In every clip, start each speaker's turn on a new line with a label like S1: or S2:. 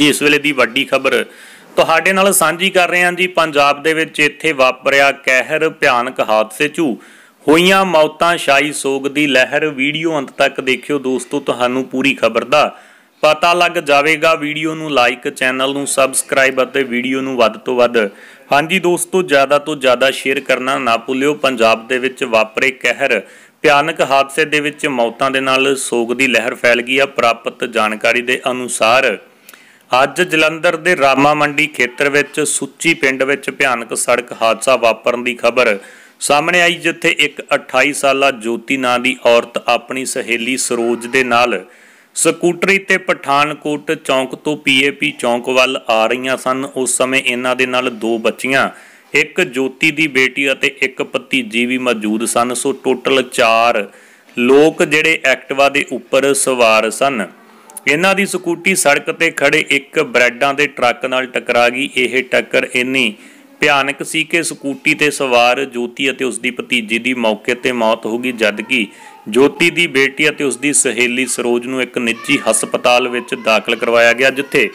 S1: ਜੀ ਇਸ ਵੇਲੇ ਦੀ ਵੱਡੀ ਖਬਰ ਤੁਹਾਡੇ ਨਾਲ ਸਾਂਝੀ ਕਰ ਰਹੇ ਹਾਂ ਜੀ ਪੰਜਾਬ ਦੇ ਵਿੱਚ ਇੱਥੇ ਵਾਪਰਿਆ ਕਹਿਰ ਭਿਆਨਕ ਹਾਦਸੇ ਚੂ ਹੋਈਆਂ ਮੌਤਾਂ ਸ਼ਾਈ ਸੋਗ ਦੀ ਲਹਿਰ ਵੀਡੀਓ ਅੰਤ ਤੱਕ ਦੇਖਿਓ ਦੋਸਤੋ ਤੁਹਾਨੂੰ ਪੂਰੀ ਖਬਰ ਦਾ ਪਤਾ ਲੱਗ ਜਾਵੇਗਾ ਵੀਡੀਓ ਨੂੰ ਲਾਈਕ ਚੈਨਲ ਨੂੰ ਸਬਸਕ੍ਰਾਈਬ ਅਤੇ ਵੀਡੀਓ ਨੂੰ ਵੱਧ ਤੋਂ ਵੱਧ ਹਾਂਜੀ ਦੋਸਤੋ ਜ਼ਿਆਦਾ ਤੋਂ ਜ਼ਿਆਦਾ ਸ਼ੇਅਰ ਕਰਨਾ ਨਾ ਭੁੱਲਿਓ ਪੰਜਾਬ ਦੇ ਵਿੱਚ ਵਾਪਰੇ ਕਹਿਰ ਭਿਆਨਕ ਹਾਦਸੇ ਦੇ ਵਿੱਚ ਮੌਤਾਂ ਦੇ ਨਾਲ ਸੋਗ ਦੀ ਲਹਿਰ ਫੈਲ ਗਈ ਆ ਪ੍ਰਾਪਤ ਜਾਣਕਾਰੀ ਦੇ ਅਨੁਸਾਰ ਅੱਜ ਜਲੰਧਰ ਦੇ ਰਾਮਾ ਮੰਡੀ ਖੇਤਰ ਵਿੱਚ ਸੁੱਚੀ ਪਿੰਡ ਵਿੱਚ ਭਿਆਨਕ ਸੜਕ ਹਾਦਸਾ ਵਾਪਰਨ ਦੀ ਖਬਰ ਸਾਹਮਣੇ ਆਈ ਜਿੱਥੇ ਇੱਕ 28 ਸਾਲਾ ਜੋਤੀ ਨਾਂ ਦੀ ਔਰਤ ਆਪਣੀ ਸਹੇਲੀ ਸਰੋਜ ਦੇ ਨਾਲ ਸਕੂਟਰੀ ਤੇ ਪਠਾਨਕੋਟ ਚੌਂਕ ਤੋਂ ਪੀਏਪੀ ਚੌਂਕ ਵੱਲ ਆ ਰਹੀਆਂ ਸਨ ਉਸ ਸਮੇਂ ਇਹਨਾਂ ਦੇ ਨਾਲ ਦੋ ਬੱਚੀਆਂ ਇੱਕ ਜੋਤੀ ਦੀ ਬੇਟੀ ਅਤੇ ਇੱਕ ਭਤੀਜੀ ਵੀ ਮੌਜੂਦ ਸਨ ਸੋ ਟੋਟਲ 4 ਲੋਕ ਜਿਹੜੇ ਐਕਟਿਵਾ ਦੇ ਉੱਪਰ ਸਵਾਰ ਸਨ ਇਹਨਾਂ ਦੀ ਸਕੂਟੀ ਸੜਕ ਤੇ ਖੜੇ ਇੱਕ ਬਰੈਡਾਂ ਦੇ ਟਰੱਕ ਨਾਲ ਟਕਰਾ ਗਈ ਇਹ ਟੱਕਰ ਇੰਨੀ ਭਿਆਨਕ ਸੀ ਕਿ ਸਕੂਟੀ ਤੇ ਸਵਾਰ ਜੋਤੀ ਅਤੇ ਉਸ ਦੀ ਭਤੀਜੀ ਦੀ ਮੌਕੇ ਤੇ ਮੌਤ ਹੋ ਗਈ ਜਦ ਕਿ ਜੋਤੀ ਦੀ ਬੇਟੀ ਅਤੇ ਉਸ ਦੀ ਸਹੇਲੀ ਸਰੋਜ ਨੂੰ ਇੱਕ ਨਿੱਜੀ ਹਸਪਤਾਲ ਵਿੱਚ ਦਾਖਲ ਕਰਵਾਇਆ ਗਿਆ ਜਿੱਥੇ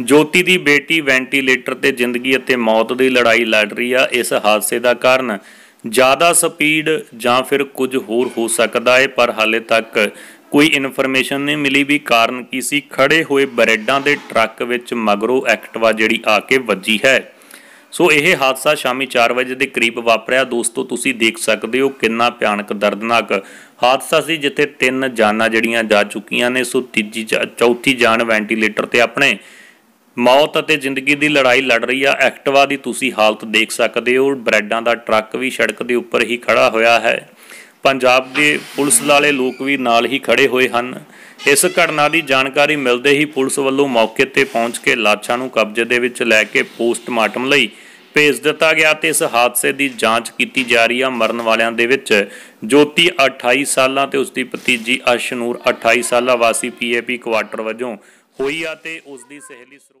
S1: ਜੋਤੀ ਦੀ ਬੇਟੀ ਵੈਂਟੀਲੇਟਰ ਤੇ ਜ਼ਿੰਦਗੀ ਅਤੇ ਮੌਤ ਦੀ ਲੜਾਈ ਲੜ ਰਹੀ ਆ ਇਸ ਹਾਦਸੇ ਦਾ ਕਾਰਨ ਜ਼ਿਆਦਾ ਸਪੀਡ ਜਾਂ ਫਿਰ ਕੁਝ ਹੋਰ ਹੋ ਸਕਦਾ ਹੈ ਪਰ ਹਾਲੇ ਤੱਕ ਕੋਈ ਇਨਫੋਰਮੇਸ਼ਨ ਨਹੀਂ ਮਿਲੀ ਵੀ ਕਾਰਨ ਕੀ ਸੀ ਖੜੇ ਹੋਏ ਬਰੈਡਾਂ ਦੇ ਟਰੱਕ ਵਿੱਚ ਮਗਰੋ ਐਕਟਵਾ ਜਿਹੜੀ ਆ ਕੇ ਵੱਜੀ ਹੈ ਸੋ ਇਹ ਹਾਦਸਾ ਸ਼ਾਮੀ 4 ਵਜੇ ਦੇ ਕਰੀਬ ਵਾਪਰਿਆ ਦੋਸਤੋ ਤੁਸੀਂ ਦੇਖ ਸਕਦੇ ਹੋ ਕਿੰਨਾ ਭਿਆਨਕ ਦਰਦਨਾਕ ਹਾਦਸਾ ਸੀ ਜਿੱਥੇ ਤਿੰਨ ਜਾਨਾਂ ਜਿਹੜੀਆਂ ਜਾ ਚੁੱਕੀਆਂ ਨੇ ਸੋ ਤੀਜੀ ਚੌਥੀ ਜਾਨ ਵੈਂਟੀਲੇਟਰ ਤੇ ਆਪਣੇ ਮੌਤ ਅਤੇ ਜ਼ਿੰਦਗੀ ਦੀ ਲੜਾਈ ਲੜ ਰਹੀ ਆ ਐਕਟਵਾ ਦੀ ਤੁਸੀਂ ਹਾਲਤ ਦੇਖ ਸਕਦੇ ਹੋ ਬਰੈਡਾਂ ਦਾ ਟਰੱਕ ਵੀ ਸੜਕ ਦੇ ਉੱਪਰ ਹੀ ਖੜਾ ਹੋਇਆ ਹੈ ਪੰਜਾਬ ਦੇ ਪੁਲਿਸ ਵਾਲੇ ਲੋਕ ਵੀ ਨਾਲ ਹੀ ਖੜੇ ਹੋਏ ਹਨ ਇਸ ਘਟਨਾ ਦੀ ਜਾਣਕਾਰੀ ਮਿਲਦੇ ਹੀ ਪੁਲਿਸ ਵੱਲੋਂ ਮੌਕੇ ਤੇ ਪਹੁੰਚ ਕੇ ਲਾਸ਼ਾਂ ਨੂੰ ਕਬਜ਼ੇ ਦੇ ਵਿੱਚ ਲੈ ਕੇ ਪੋਸਟਮਾਰਟਮ ਲਈ ਭੇਜ ਦਿੱਤਾ ਗਿਆ ਤੇ ਇਸ ਹਾਦਸੇ ਦੀ ਜਾਂਚ ਕੀਤੀ ਜਾ ਰਹੀ ਆ ਮਰਨ ਵਾਲਿਆਂ ਦੇ ਵਿੱਚ ਜੋਤੀ 28 ਸਾਲਾਂ ਤੇ ਉਸ ਦੀ ਭਤੀਜੀ ਅਸ਼ਨੂਰ 28 ਸਾਲਾਂ ਵਾਸੀ ਪੀਏਪੀ ਕੁਆਟਰ ਵਜੋਂ ਹੋਈ ਆ ਤੇ ਉਸ ਦੀ ਸਹੇਲੀ